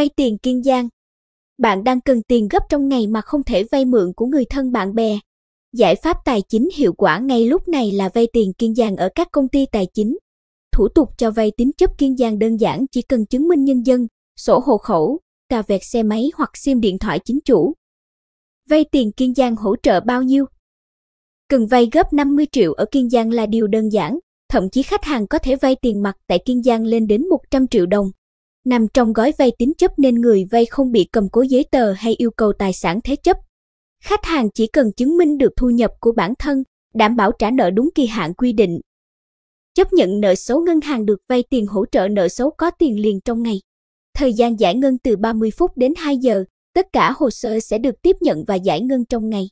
vay tiền Kiên Giang. Bạn đang cần tiền gấp trong ngày mà không thể vay mượn của người thân bạn bè. Giải pháp tài chính hiệu quả ngay lúc này là vay tiền Kiên Giang ở các công ty tài chính. Thủ tục cho vay tín chấp Kiên Giang đơn giản chỉ cần chứng minh nhân dân, sổ hộ khẩu, cà vẹt xe máy hoặc sim điện thoại chính chủ. Vay tiền Kiên Giang hỗ trợ bao nhiêu? Cần vay gấp 50 triệu ở Kiên Giang là điều đơn giản, thậm chí khách hàng có thể vay tiền mặt tại Kiên Giang lên đến 100 triệu đồng nằm trong gói vay tín chấp nên người vay không bị cầm cố giấy tờ hay yêu cầu tài sản thế chấp. Khách hàng chỉ cần chứng minh được thu nhập của bản thân, đảm bảo trả nợ đúng kỳ hạn quy định. Chấp nhận nợ xấu ngân hàng được vay tiền hỗ trợ nợ xấu có tiền liền trong ngày. Thời gian giải ngân từ 30 phút đến 2 giờ, tất cả hồ sơ sẽ được tiếp nhận và giải ngân trong ngày.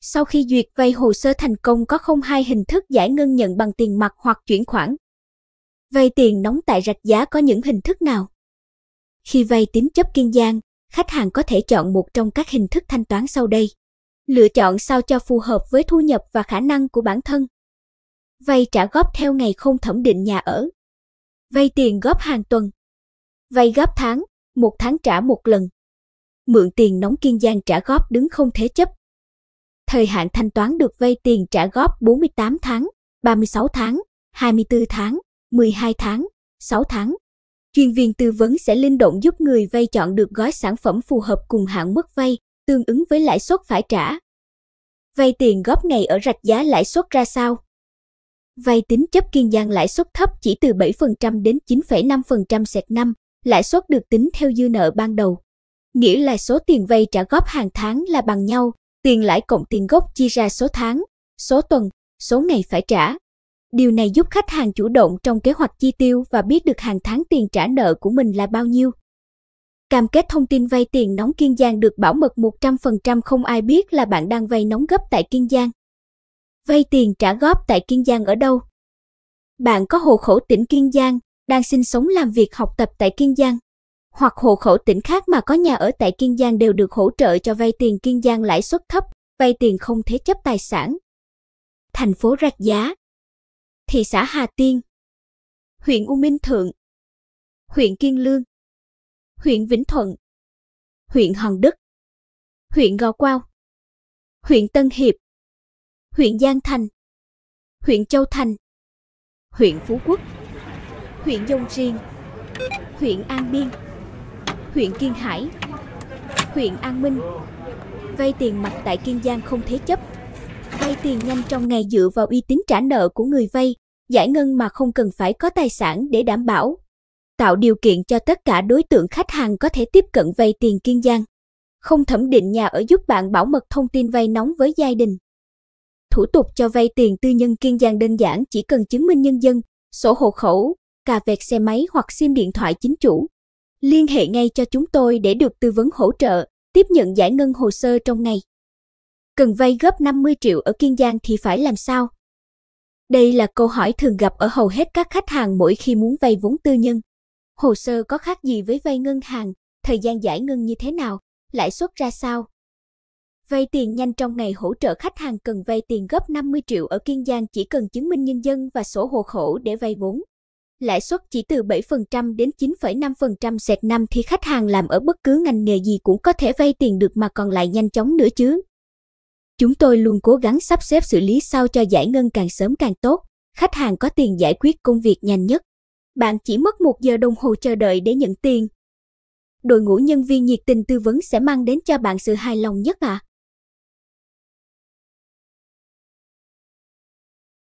Sau khi duyệt vay hồ sơ thành công có không hai hình thức giải ngân nhận bằng tiền mặt hoặc chuyển khoản. Vay tiền nóng tại rạch giá có những hình thức nào? Khi vay tín chấp Kiên Giang, khách hàng có thể chọn một trong các hình thức thanh toán sau đây. Lựa chọn sao cho phù hợp với thu nhập và khả năng của bản thân. Vay trả góp theo ngày không thẩm định nhà ở. Vay tiền góp hàng tuần. Vay góp tháng, một tháng trả một lần. Mượn tiền nóng Kiên Giang trả góp đứng không thế chấp. Thời hạn thanh toán được vay tiền trả góp 48 tháng, 36 tháng, 24 tháng, 12 tháng, 6 tháng chuyên viên tư vấn sẽ linh động giúp người vay chọn được gói sản phẩm phù hợp cùng hạn mức vay, tương ứng với lãi suất phải trả. Vay tiền góp ngày ở rạch giá lãi suất ra sao? Vay tính chấp kiên giang lãi suất thấp chỉ từ 7% đến 9,5% sẹt năm, lãi suất được tính theo dư nợ ban đầu. Nghĩa là số tiền vay trả góp hàng tháng là bằng nhau, tiền lãi cộng tiền gốc chia ra số tháng, số tuần, số ngày phải trả. Điều này giúp khách hàng chủ động trong kế hoạch chi tiêu và biết được hàng tháng tiền trả nợ của mình là bao nhiêu. Cam kết thông tin vay tiền nóng Kiên Giang được bảo mật 100% không ai biết là bạn đang vay nóng gấp tại Kiên Giang. Vay tiền trả góp tại Kiên Giang ở đâu? Bạn có hộ khẩu tỉnh Kiên Giang, đang sinh sống làm việc học tập tại Kiên Giang, hoặc hộ khẩu tỉnh khác mà có nhà ở tại Kiên Giang đều được hỗ trợ cho vay tiền Kiên Giang lãi suất thấp, vay tiền không thế chấp tài sản. Thành phố Rạch Giá, thị xã Hà Tiên, huyện U Minh Thượng, huyện Kiên Lương, huyện Vĩnh Thuận, huyện Hòn Đức, huyện Gò Quao, huyện Tân Hiệp, huyện Giang Thành, huyện Châu Thành, huyện Phú Quốc, huyện Dông Riêng, huyện An Biên, huyện Kiên Hải, huyện An Minh. Vay tiền mặt tại Kiên Giang không thế chấp. Vay tiền nhanh trong ngày dựa vào uy tín trả nợ của người vay giải ngân mà không cần phải có tài sản để đảm bảo, tạo điều kiện cho tất cả đối tượng khách hàng có thể tiếp cận vay tiền Kiên Giang. Không thẩm định nhà ở giúp bạn bảo mật thông tin vay nóng với gia đình. Thủ tục cho vay tiền tư nhân Kiên Giang đơn giản chỉ cần chứng minh nhân dân, sổ hộ khẩu, cà vẹt xe máy hoặc sim điện thoại chính chủ. Liên hệ ngay cho chúng tôi để được tư vấn hỗ trợ, tiếp nhận giải ngân hồ sơ trong ngày. Cần vay gấp 50 triệu ở Kiên Giang thì phải làm sao? Đây là câu hỏi thường gặp ở hầu hết các khách hàng mỗi khi muốn vay vốn tư nhân. Hồ sơ có khác gì với vay ngân hàng, thời gian giải ngân như thế nào, lãi suất ra sao? Vay tiền nhanh trong ngày hỗ trợ khách hàng cần vay tiền gấp 50 triệu ở Kiên Giang chỉ cần chứng minh nhân dân và sổ hộ khẩu để vay vốn. Lãi suất chỉ từ 7% đến 9,5% sệt năm thì khách hàng làm ở bất cứ ngành nghề gì cũng có thể vay tiền được mà còn lại nhanh chóng nữa chứ. Chúng tôi luôn cố gắng sắp xếp xử lý sao cho giải ngân càng sớm càng tốt, khách hàng có tiền giải quyết công việc nhanh nhất. Bạn chỉ mất một giờ đồng hồ chờ đợi để nhận tiền. Đội ngũ nhân viên nhiệt tình tư vấn sẽ mang đến cho bạn sự hài lòng nhất ạ. À?